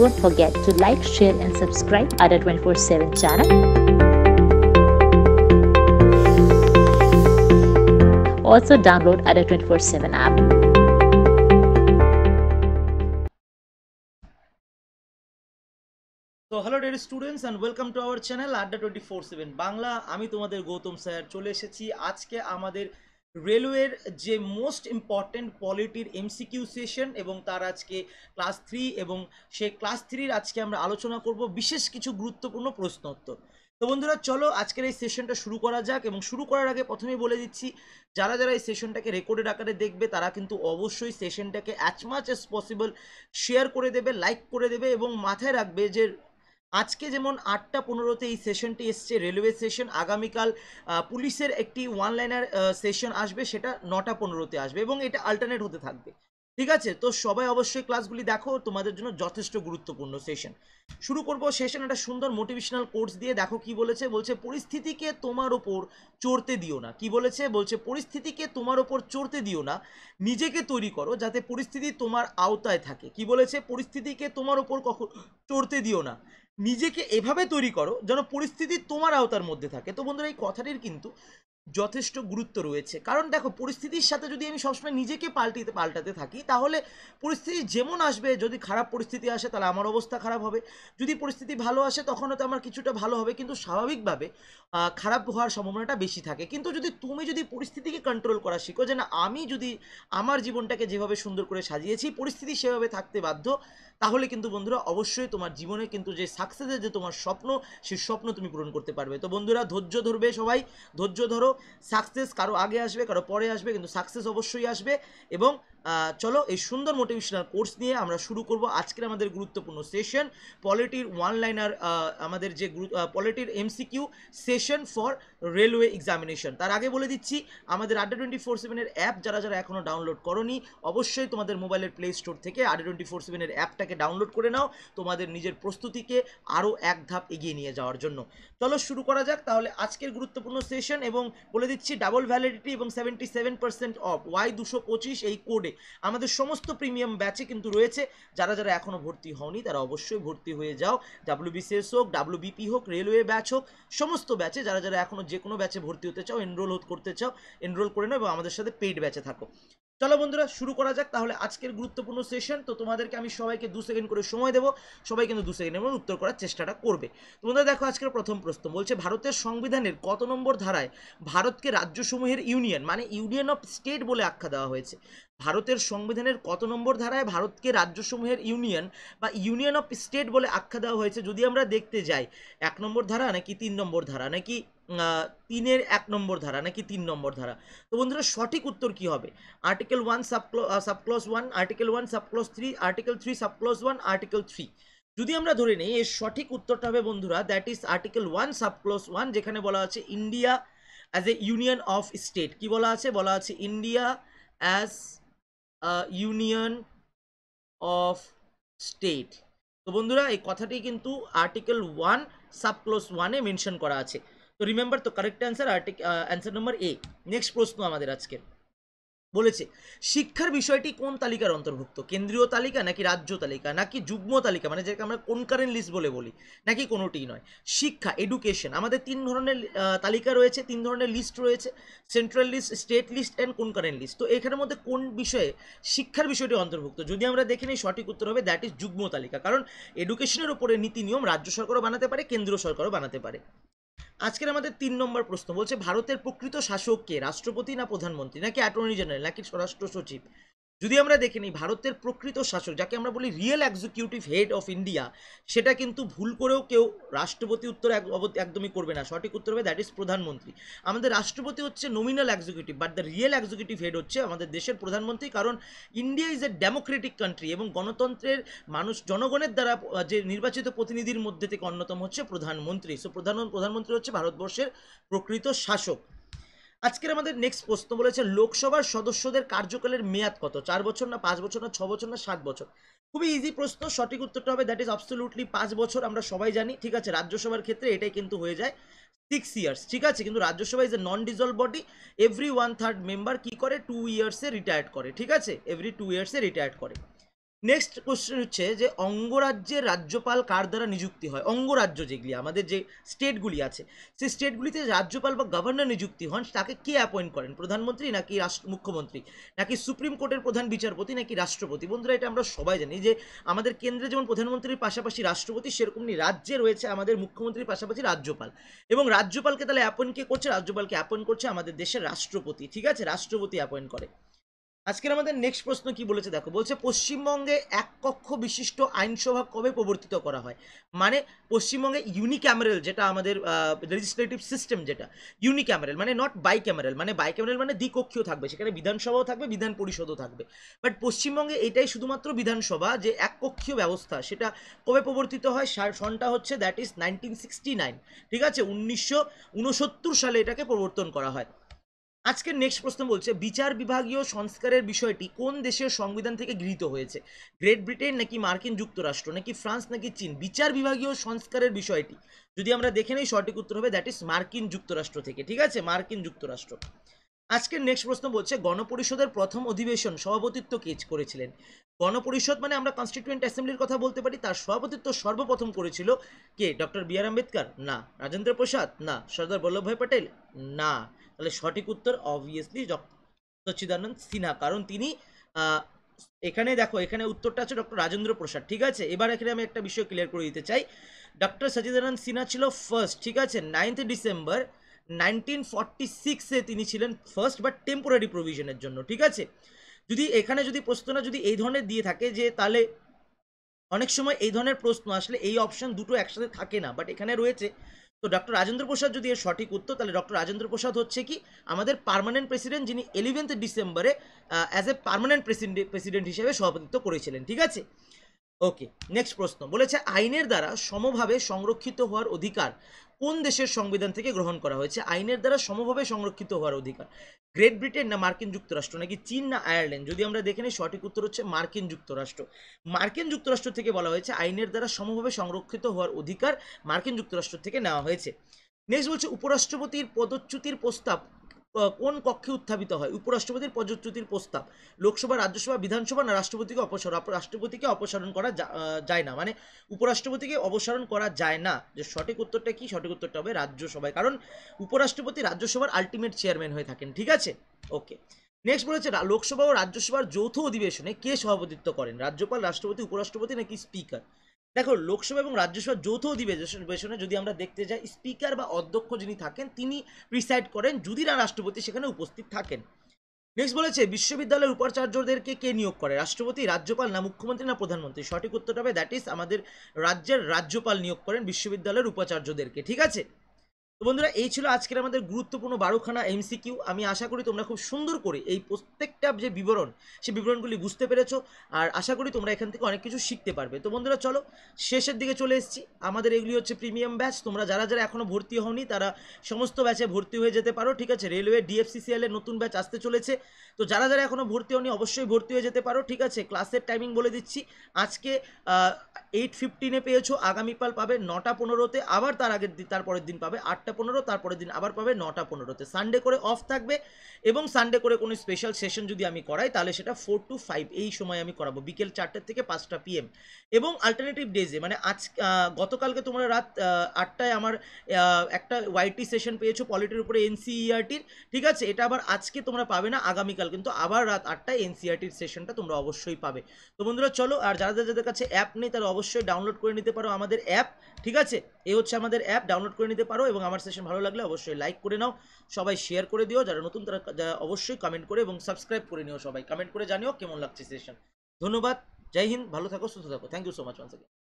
don't forget to like, share and subscribe our 24-7 channel. Also download our 24-7 app. তো hello dear students and welcome to our channel Adda twenty four seven Bangla আমি তোমাদের Gautam sir চলে এসেছি আজকে আমাদের রেলওয়ের যে মোস্ট ইম্পর্ট্যান্ট পলিটির এমসিকিউ সেশন এবং তার আজকে ক্লাস থ্রি এবং সে ক্লাস থ্রির আজকে আমরা আলোচনা করব বিশেষ কিছু গুরুত্বপূর্ণ প্রশ্নোত্তর তো বন্ধুরা চলো আজকের এই সেশনটা শুরু করা যাক এবং শুরু করার আগে প্রথমেই বলে দিচ্ছি যারা যারা এই সেশনটাকে রেকর্ডেড আকারে দেখবে তারা কিন্তু অবশ্যই সেশনটাকে as much as possible share করে দেবে লাইক করে দেবে এবং মাথায় রাখবে যে আজকে যেমন আটটা পনেরোতে এই সেশনটি এসছে রেলওয়ে সেশন আগামীকাল পুলিশের একটি ওয়ান লাইনার সেশন আসবে সেটা নটা পনেরোতে আসবে এবং এটা আল্টারনেট হতে থাকবে ঠিক আছে তো সবাই অবশ্যই ক্লাসগুলি দেখো তোমাদের জন্য যথেষ্ট গুরুত্বপূর্ণ সেশন শুরু করবো সেশন একটা সুন্দর মোটিভেশনাল কোর্স দিয়ে দেখো কি বলেছে বলছে পরিস্থিতিকে তোমার ওপর চড়তে দিও না কি বলেছে বলছে পরিস্থিতিকে তোমার ওপর চড়তে দিও না নিজেকে তৈরি করো যাতে পরিস্থিতি তোমার আওতায় থাকে কি বলেছে পরিস্থিতিকে তোমার ওপর কখন চড়তে দিও না নিজেকে এভাবে তৈরি করো যেন পরিস্থিতি তোমার আওতার মধ্যে থাকে তো বন্ধুরা এই কথাটির কিন্তু যথেষ্ট গুরুত্ব রয়েছে কারণ দেখো পরিস্থিতির সাথে যদি আমি সবসময় নিজেকে পাল্টিতে পাল্টাতে থাকি তাহলে পরিস্থিতি যেমন আসবে যদি খারাপ পরিস্থিতি আসে তাহলে আমার অবস্থা খারাপ হবে যদি পরিস্থিতি ভালো আসে তখনও তো আমার কিছুটা ভালো হবে কিন্তু স্বাভাবিকভাবে খারাপ হওয়ার সম্ভাবনাটা বেশি থাকে কিন্তু যদি তুমি যদি পরিস্থিতিকে কন্ট্রোল করা শিখো যে না আমি যদি আমার জীবনটাকে যেভাবে সুন্দর করে সাজিয়েছি পরিস্থিতি সেভাবে থাকতে বাধ্য তাহলে কিন্তু বন্ধুরা অবশ্যই তোমার জীবনে কিন্তু যে সাকসেসের যে তোমার স্বপ্ন সেই স্বপ্ন তুমি পূরণ করতে পারবে তো বন্ধুরা ধৈর্য ধরবে সবাই ধৈর্য ধরো সাকসেস কারো আগে আসবে কারো পরে আসবে কিন্তু সাকসেস অবশ্যই আসবে এবং চলো এই সুন্দর মোটিভেশনাল কোর্স নিয়ে আমরা শুরু করব আজকের আমাদের গুরুত্বপূর্ণ সেশন পলিটির ওয়ান লাইনার আমাদের যে পলিটির MCQ session for railway examination তার আগে বলে দিচ্ছি আমাদের আড্ডা টোয়েন্টি ফোর সেভেনের অ্যাপ যারা যারা এখনও ডাউনলোড করনি অবশ্যই তোমাদের মোবাইলের প্লে স্টোর থেকে আড্ডা টোয়েন্টি ফোর সেভেনের অ্যাপটাকে ডাউনলোড করে নাও তোমাদের নিজের প্রস্তুতিকে আরও এক ধাপ এগিয়ে নিয়ে যাওয়ার জন্য চলো শুরু করা যাক তাহলে আজকের গুরুত্বপূর্ণ সেশন এবং বলে দিচ্ছি ডাবল ভ্যালিডিটি এবং seventy seven percent off Y দুশো পঁচিশ এই কোডে হবে আমাদের সমস্ত প্রিমিয়াম ব্যাচে কিন্তু রয়েছে যারা যারা এখনও ভর্তি হওনি তারা অবশ্যই ভর্তি হয়ে যাও ডাব্লু বিসিএস হোক ডাব্লু বিপি হোক রেলওয়ে ব্যাচ হোক সমস্ত ব্যাচে যারা যারা এখনও যে কোনো ব্যাচে ভর্তি হতে চাও এনরোল করতে চাও এনরোল করে নাও এবং আমাদের সাথে পেইড ব্যাচে থাকো চলো বন্ধুরা শুরু করা যাক তাহলে আজকের গুরুত্বপূর্ণ সেশন তো তোমাদেরকে আমি সবাইকে দু সেকেন্ড করে সময় দেবো সবাই কিন্তু দু সেকেন্ডের মধ্যে উত্তর করার চেষ্টাটা করবে তোমাদের দেখো আজকের প্রথম প্রশ্ন বলছে ভারতের সংবিধানের কত নম্বর ধারায় ভারতকে রাজ্যসমূহের ইউনিয়ন মানে ইউনিয়ন অফ স্টেট বলে আখ্যা দেওয়া হয়েছে ভারতের সংবিধানের কত নম্বর ধারায় ভারতকে রাজ্যসমূহের ইউনিয়ন বা ইউনিয়ন অফ স্টেট বলে আখ্যা দেওয়া হয়েছে যদি আমরা দেখতে যাই এক নম্বর ধারা নাকি তিন নম্বর ধারা নাকি তিনের এক নম্বর ধারা নাকি তিন নম্বর ধারা তো বন্ধুরা সঠিক উত্তর কি হবে article one subclause one article one subclause three article three subclause one article three যদি আমরা ধরে নিই এর সঠিক উত্তরটা হবে বন্ধুরা that is article one subclause one যেখানে বলা আছে India as a union of state কি বলা আছে বলা আছে India as union of state তো বন্ধুরা এই কথাটি কিন্তু আর্টিকেল ওয়ান সাবক্লস ওয়ানে মেনশন করা আছে তো রিমেম্বার তো correct answer Arctic answer number A next প্রশ্ন আমাদের আজকে বলেছে শিক্ষার বিষয়টি কোন তালিকার অন্তর্ভুক্ত কেন্দ্রীয় তালিকা নাকি রাজ্য তালিকা নাকি যুগ্ম তালিকা মানে যেটাকে আমরা কারেন্ট লিস্ট বলে বলি নাকি কোনোটিই নয় শিক্ষা এডুকেশন আমাদের তিন ধরনের তালিকা রয়েছে তিন ধরনের লিস্ট রয়েছে central list state list and current list তো এখানের মধ্যে কোন বিষয়ে শিক্ষার বিষয়টি অন্তর্ভুক্ত যদি আমরা দেখে নিই সঠিক উত্তর হবে দ্যাট ইজ যুগ্ম তালিকা কারণ এডুকেশনের উপরে নীতি নিয়ম রাজ্য সরকারও বানাতে পারে কেন্দ্রীয় সরকারও বানাতে পারে আজকের আমাদের তিন নম্বর প্রশ্ন বলছে ভারতের প্রকৃত শাসক কে রাষ্ট্রপতি না প্রধানমন্ত্রী নাকি অ্যাটর্নি জেনারেল নাকি স্বরাষ্ট্র সচিব যদি আমরা দেখে নিই ভারতের প্রকৃত শাসক যাকে আমরা বলি real executive head of India সেটা কিন্তু ভুল করেও কেউ রাষ্ট্রপতি উত্তর একদমই করবে না সঠিক উত্তর হবে দ্যাট ইজ প্রধানমন্ত্রী আমাদের রাষ্ট্রপতি হচ্ছে nominal executive but the real executive head হচ্ছে আমাদের দেশের প্রধানমন্ত্রী কারণ India is a democratic country এবং গণতন্ত্রের মানুষ জনগণের দ্বারা যে নির্বাচিত প্রতিনিধির মধ্যে থেকে অন্যতম হচ্ছে প্রধানমন্ত্রী সো প্রধান প্রধানমন্ত্রী হচ্ছে ভারতবর্ষের প্রকৃত শাসক আজকের আমাদের নেক্সট প্রশ্ন বলেছে লোকসভার সদস্যদের কার্যকালের মেয়াদ কত চার বছর না পাঁচ বছর না ছ বছর না সাত বছর খুবই ইজি প্রশ্ন সঠিক উত্তরটা হবে দ্যাট ইজ অবসলুটলি পাঁচ বছর আমরা সবাই জানি ঠিক আছে রাজ্যসভার ক্ষেত্রে এটাই কিন্তু হয়ে যায় সিক্স ইয়ার্স ঠিক আছে কিন্তু Rajya Sabha is a non dissolve body every one third member কি করে টু ইয়ার্সে রিটায়ার্ড করে ঠিক আছে এভরি টু ইয়ার্সে রিটায়ার্ড করে নেক্সট কোশ্চেন হচ্ছে যে অঙ্গরাজ্যের রাজ্যপাল কার দ্বারা নিযুক্তি হয় অঙ্গরাজ্য যেগুলি আমাদের যে স্টেটগুলি আছে সেই স্টেটগুলিতে রাজ্যপাল বা গভর্নর নিযুক্তি হন তাকে কে অ্যাপয়েন্ট করেন প্রধানমন্ত্রী নাকি রাষ্ট্র মুখ্যমন্ত্রী নাকি সুপ্রিম কোর্টের প্রধান বিচারপতি নাকি রাষ্ট্রপতি বন্ধুরা এটা আমরা সবাই জানি যে আমাদের কেন্দ্রে যেমন প্রধানমন্ত্রীর পাশাপাশি রাষ্ট্রপতি সেরকমই রাজ্যে রয়েছে আমাদের মুখ্যমন্ত্রীর পাশাপাশি রাজ্যপাল এবং রাজ্যপালকে তাহলে অ্যাপয়েন্ট কে করছে রাজ্যপালকে অ্যাপয়েন্ট করছে আমাদের দেশের রাষ্ট্রপতি ঠিক আছে রাষ্ট্রপতি অ্যাপয়েন্ট করে আজকের আমাদের নেক্সট প্রশ্ন কি বলেছে দেখো বলছে পশ্চিমবঙ্গে এক কক্ষ বিশিষ্ট আইনসভা কবে প্রবর্তিত করা হয় মানে পশ্চিমবঙ্গে ইউনিক্যামেরাল যেটা আমাদের রেজিস্ট্রেটিভ সিস্টেম যেটা ইউনিক্যামেরাল মানে নট বাইক্যামেরাল মানে ক্যামেরাল মানে দ্বিকক্ষীয় থাকবে সেখানে বিধানসভাও থাকবে বিধান পরিষদও থাকবে বাট পশ্চিমবঙ্গে এটাই শুধুমাত্র বিধানসভা যে এককক্ষীয় ব্যবস্থা সেটা কবে প্রবর্তিত হয় সনটা হচ্ছে that is nineteen sixty nine ঠিক আছে উনিশশো সালে এটাকে প্রবর্তন করা হয় আজকের নেক্সট প্রশ্ন বলছে বিচার বিভাগীয় সংস্কারের বিষয়টি কোন দেশের সংবিধান থেকে গৃহীত হয়েছে গ্রেট ব্রিটেন নাকি মার্কিন যুক্তরাষ্ট্র নাকি ফ্রান্স নাকি চীন বিচার বিভাগীয় সংস্কারের বিষয়টি যদি আমরা দেখে নেই সঠিক উত্তর হবে দ্যাট ইজ মার্কিন যুক্তরাষ্ট্র থেকে ঠিক আছে মার্কিন যুক্তরাষ্ট্র আজকের নেক্সট প্রশ্ন বলছে গণপরিষদের প্রথম অধিবেশন সভাপতিত্ব কে করেছিলেন গণপরিষদ মানে আমরা কনস্টিটিউয়েন্ট অ্যাসেম্বলির কথা বলতে পারি তার সভাপতিত্ব সর্বপ্রথম করেছিল কে ডক্টর বি আর আম্বেদকর না রাজেন্দ্র প্রসাদ না সর্দার বল্লভভাই প্যাটেল না তাহলে সঠিক উত্তর অবভিয়াসলি সচ্চিদানন্দ সিনহা কারণ তিনি এখানে দেখো এখানে উত্তরটা আছে ডক্টর রাজেন্দ্র প্রসাদ ঠিক আছে এবার এখানে আমি একটা বিষয় ক্লিয়ার করে দিতে চাই ডক্টর সচিদানন্দ সিনহা ছিল ফার্স্ট ঠিক আছে নাইন্থ ডিসেম্বর নাইনটিন ফর্টি সিক্সে তিনি ছিলেন ফার্স্ট বা টেম্পোরারি প্রভিশনের জন্য ঠিক আছে যদি এখানে যদি প্রশ্নটা যদি এই ধরনের দিয়ে থাকে যে তাহলে অনেক সময় এই ধরনের প্রশ্ন আসলে এই অপশন দুটো একসাথে থাকে না বাট এখানে রয়েছে তো ডক্টর রাজেন্দ্র প্রসাদ যদি এর সঠিক উত্তর তাহলে ডক্টর রাজেন্দ্র প্রসাদ হচ্ছে কি আমাদের পার্মানেন্ট প্রেসিডেন্ট যিনি ইলেভেন্থ ডিসেম্বরে as a permanent president president হিসেবে সভাপতিত্ব করেছিলেন ঠিক আছে ওকে নেক্সট প্রশ্ন বলেছে আইনের দ্বারা সমভাবে সংরক্ষিত হওয়ার অধিকার কোন দেশের সংবিধান থেকে গ্রহণ করা হয়েছে আইনের দ্বারা সমভাবে সংরক্ষিত হওয়ার অধিকার গ্রেট ব্রিটেন না মার্কিন যুক্তরাষ্ট্র নাকি চীন না আয়ারল্যান্ড যদি আমরা দেখে নিই সঠিক উত্তর হচ্ছে মার্কিন যুক্তরাষ্ট্র মার্কিন যুক্তরাষ্ট্র থেকে বলা হয়েছে আইনের দ্বারা সমভাবে সংরক্ষিত হওয়ার অধিকার মার্কিন যুক্তরাষ্ট্র থেকে নেওয়া হয়েছে নেক্সট বলছে উপরাষ্ট্রপতির পদচ্যুতির প্রস্তাব কোন কক্ষে উত্থাপিত হয় উপরাষ্ট্রপতির পদচ্যুতির প্রস্তাব লোকসভা রাজ্যসভা বিধানসভা না রাষ্ট্রপতিকে অপসারণ রাষ্ট্রপতিকে অপসারণ করা যায় না মানে উপরাষ্ট্রপতিকে অপসারণ করা যায় না যে সঠিক উত্তরটা কি সঠিক উত্তরটা হবে রাজ্যসভায় কারণ উপরাষ্ট্রপতি রাজ্যসভার আলটিমেট চেয়ারম্যান হয়ে থাকেন ঠিক আছে ওকে নেক্সট বলেছে লোকসভা ও রাজ্যসভার যৌথ অধিবেশনে কে সভাপতিত্ব করেন রাজ্যপাল রাষ্ট্রপতি উপরাষ্ট্রপতি নাকি স্পিকার দেখো লোকসভা এবং রাজ্যসভা যৌথ অধিবেশনে যদি আমরা দেখতে যাই স্পিকার বা অধ্যক্ষ যিনি থাকেন তিনি প্রিসাইড করেন যদি না রাষ্ট্রপতি সেখানে উপস্থিত থাকেন নেক্সট বলেছে বিশ্ববিদ্যালয়ের উপাচার্যদেরকে কে নিয়োগ করে রাষ্ট্রপতি রাজ্যপাল না মুখ্যমন্ত্রী না প্রধানমন্ত্রী সঠিক উত্তরটা হবে দ্যাট ইজ আমাদের রাজ্যের রাজ্যপাল নিয়োগ করেন বিশ্ববিদ্যালয়ের উপাচার্যদেরকে ঠিক আছে তো বন্ধুরা এই ছিল আজকের আমাদের গুরুত্বপূর্ণ বারোখানা এমসিকিউ আমি আশা করি তোমরা খুব সুন্দর করে এই প্রত্যেকটা যে বিবরণ সেই বিবরণগুলি বুঝতে পেরেছো আর আশা করি তোমরা এখান থেকে অনেক কিছু শিখতে পারবে তো বন্ধুরা চলো শেষের দিকে চলে এসেছি আমাদের এগুলি হচ্ছে প্রিমিয়াম ব্যাচ তোমরা যারা যারা এখনও ভর্তি হওনি তারা সমস্ত ব্যাচে ভর্তি হয়ে যেতে পারো ঠিক আছে রেলওয়ে ডিএফসিসিএল এর নতুন ব্যাচ আসতে চলেছে তো যারা যারা এখনও ভর্তি হওনি অবশ্যই ভর্তি হয়ে যেতে পারো ঠিক আছে ক্লাসের টাইমিং বলে দিচ্ছি আজকে এইট ফিফটিনে পেয়েছো আগামীকাল পাবে নটা পনেরোতে আবার তার আগের দিন তারপরের দিন পাবে আটটা আটটা পনেরো তারপরের দিন আবার পাবে নটা পনেরোতে সানডে করে অফ থাকবে এবং সানডে করে কোনো স্পেশাল সেশন যদি আমি করাই তাহলে সেটা ফোর টু ফাইভ এই সময় আমি করাবো বিকেল চারটের থেকে পাঁচটা পিএম এবং আলটারনেটিভ ডেজে মানে আজ গতকালকে তোমরা রাত আটটায় আমার একটা ওয়াইটি সেশন পেয়েছো পলিটির উপরে এনসিইআরটির e ঠিক আছে এটা আবার আজকে তোমরা পাবে না আগামীকাল কিন্তু আবার রাত আটটায় এনসিইআরটির e সেশনটা তোমরা অবশ্যই পাবে তো বন্ধুরা চলো আর যারা যাদের কাছে অ্যাপ নেই তারা অবশ্যই ডাউনলোড করে নিতে পারো আমাদের অ্যাপ ঠিক আছে এই হচ্ছে আমাদের অ্যাপ ডাউনলোড করে নিতে পারো এবং আমার সেশন ভালো লাগলে অবশ্যই লাইক করে নাও সবাই শেয়ার করে দিও যারা নতুন তারা অবশ্যই কমেন্ট করে এবং সাবস্ক্রাইব করে নিও সবাই কমেন্ট করে জানিও কেমন লাগছে সেশন ধন্যবাদ জয় হিন্দ ভালো থাকো সুস্থ থাকো thank you so much once